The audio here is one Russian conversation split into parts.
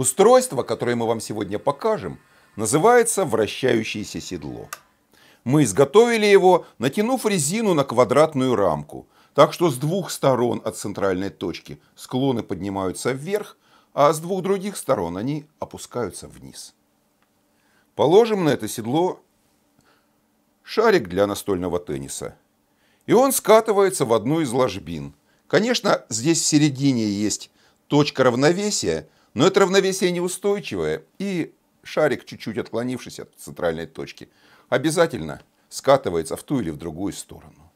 Устройство, которое мы вам сегодня покажем, называется вращающееся седло. Мы изготовили его, натянув резину на квадратную рамку, так что с двух сторон от центральной точки склоны поднимаются вверх, а с двух других сторон они опускаются вниз. Положим на это седло шарик для настольного тенниса. И он скатывается в одну из ложбин. Конечно, здесь в середине есть точка равновесия – но это равновесие неустойчивое, и шарик, чуть-чуть отклонившись от центральной точки, обязательно скатывается в ту или в другую сторону.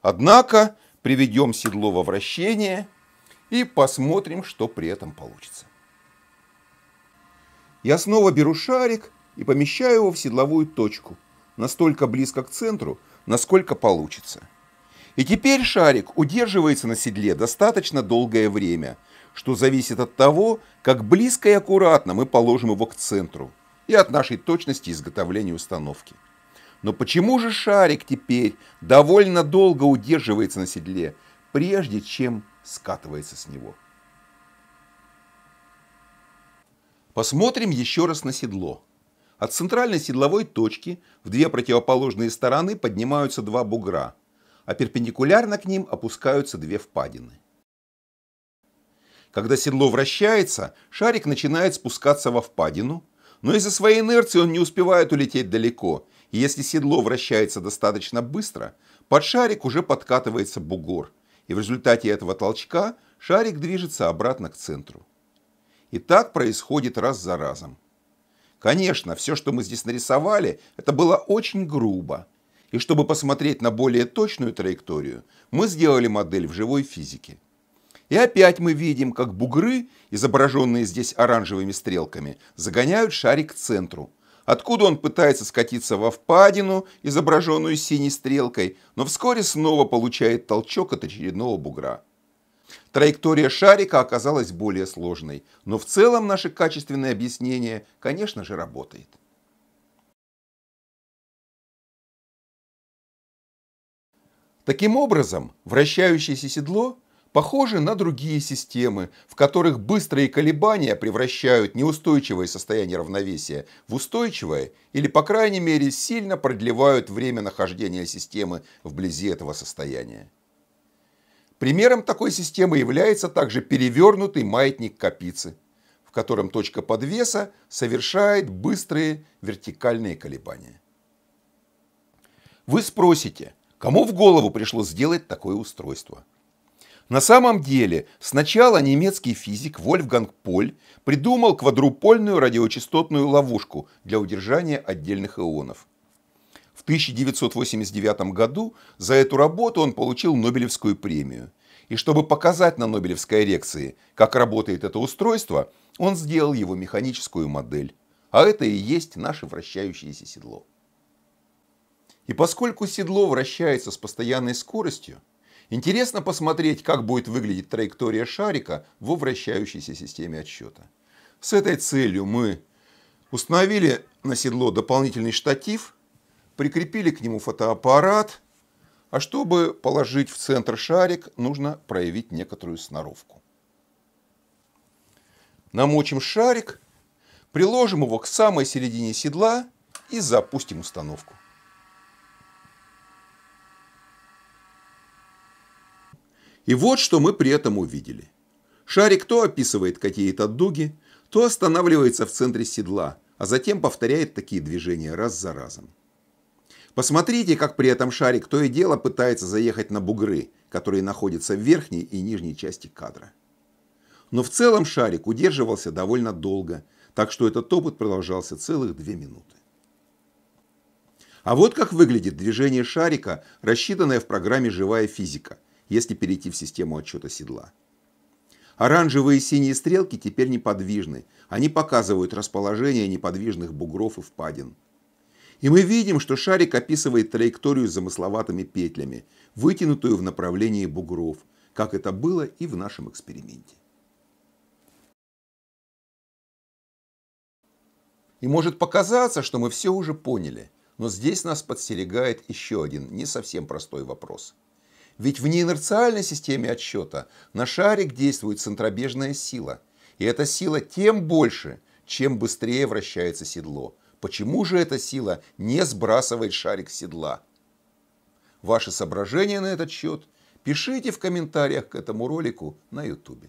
Однако приведем седло во вращение и посмотрим, что при этом получится. Я снова беру шарик и помещаю его в седловую точку, настолько близко к центру, насколько получится. И теперь шарик удерживается на седле достаточно долгое время – что зависит от того, как близко и аккуратно мы положим его к центру и от нашей точности изготовления установки. Но почему же шарик теперь довольно долго удерживается на седле, прежде чем скатывается с него? Посмотрим еще раз на седло. От центральной седловой точки в две противоположные стороны поднимаются два бугра, а перпендикулярно к ним опускаются две впадины. Когда седло вращается, шарик начинает спускаться во впадину, но из-за своей инерции он не успевает улететь далеко, и если седло вращается достаточно быстро, под шарик уже подкатывается бугор, и в результате этого толчка шарик движется обратно к центру. И так происходит раз за разом. Конечно, все, что мы здесь нарисовали, это было очень грубо. И чтобы посмотреть на более точную траекторию, мы сделали модель в живой физике. И опять мы видим, как бугры, изображенные здесь оранжевыми стрелками, загоняют шарик к центру. Откуда он пытается скатиться во впадину, изображенную синей стрелкой, но вскоре снова получает толчок от очередного бугра. Траектория шарика оказалась более сложной, но в целом наше качественное объяснение, конечно же, работает. Таким образом, вращающееся седло похожи на другие системы, в которых быстрые колебания превращают неустойчивое состояние равновесия в устойчивое или, по крайней мере, сильно продлевают время нахождения системы вблизи этого состояния. Примером такой системы является также перевернутый маятник Капицы, в котором точка подвеса совершает быстрые вертикальные колебания. Вы спросите, кому в голову пришло сделать такое устройство – на самом деле, сначала немецкий физик Вольфганг Поль придумал квадрупольную радиочастотную ловушку для удержания отдельных ионов. В 1989 году за эту работу он получил Нобелевскую премию. И чтобы показать на Нобелевской реакции, как работает это устройство, он сделал его механическую модель. А это и есть наше вращающееся седло. И поскольку седло вращается с постоянной скоростью, Интересно посмотреть, как будет выглядеть траектория шарика во вращающейся системе отсчета. С этой целью мы установили на седло дополнительный штатив, прикрепили к нему фотоаппарат, а чтобы положить в центр шарик, нужно проявить некоторую сноровку. Намочим шарик, приложим его к самой середине седла и запустим установку. И вот что мы при этом увидели. Шарик то описывает какие-то дуги, то останавливается в центре седла, а затем повторяет такие движения раз за разом. Посмотрите, как при этом шарик то и дело пытается заехать на бугры, которые находятся в верхней и нижней части кадра. Но в целом шарик удерживался довольно долго, так что этот опыт продолжался целых две минуты. А вот как выглядит движение шарика, рассчитанное в программе «Живая физика», если перейти в систему отчета седла. Оранжевые и синие стрелки теперь неподвижны. Они показывают расположение неподвижных бугров и впадин. И мы видим, что шарик описывает траекторию с замысловатыми петлями, вытянутую в направлении бугров, как это было и в нашем эксперименте. И может показаться, что мы все уже поняли, но здесь нас подстерегает еще один не совсем простой вопрос – ведь в неинерциальной системе отсчета на шарик действует центробежная сила. И эта сила тем больше, чем быстрее вращается седло. Почему же эта сила не сбрасывает шарик седла? Ваши соображения на этот счет пишите в комментариях к этому ролику на YouTube.